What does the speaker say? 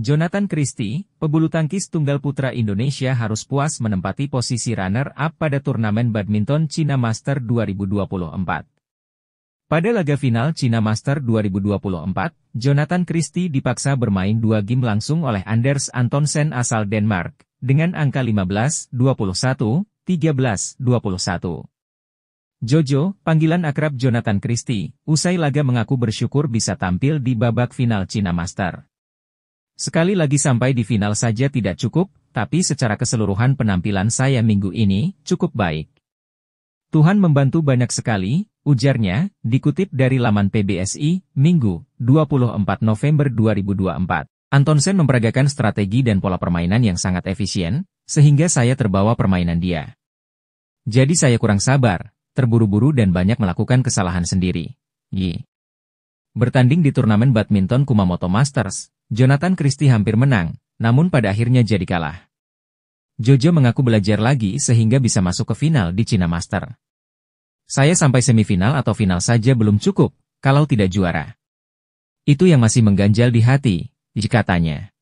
Jonathan Christie, pebulu tangkis tunggal putra Indonesia harus puas menempati posisi runner-up pada turnamen badminton China Master 2024. Pada laga final China Master 2024, Jonathan Christie dipaksa bermain dua game langsung oleh Anders Antonsen asal Denmark, dengan angka 15, 21, 13, 21. Jojo, panggilan akrab Jonathan Christie, usai laga mengaku bersyukur bisa tampil di babak final China Master. Sekali lagi sampai di final saja tidak cukup, tapi secara keseluruhan penampilan saya minggu ini cukup baik. Tuhan membantu banyak sekali, ujarnya, dikutip dari laman PBSI, Minggu, 24 November 2024. Antonsen memperagakan strategi dan pola permainan yang sangat efisien, sehingga saya terbawa permainan dia. Jadi saya kurang sabar, terburu-buru dan banyak melakukan kesalahan sendiri. Yi, Bertanding di turnamen badminton Kumamoto Masters, Jonathan Christie hampir menang, namun pada akhirnya jadi kalah. Jojo mengaku belajar lagi sehingga bisa masuk ke final di China Master. Saya sampai semifinal atau final saja belum cukup, kalau tidak juara. Itu yang masih mengganjal di hati, tanya.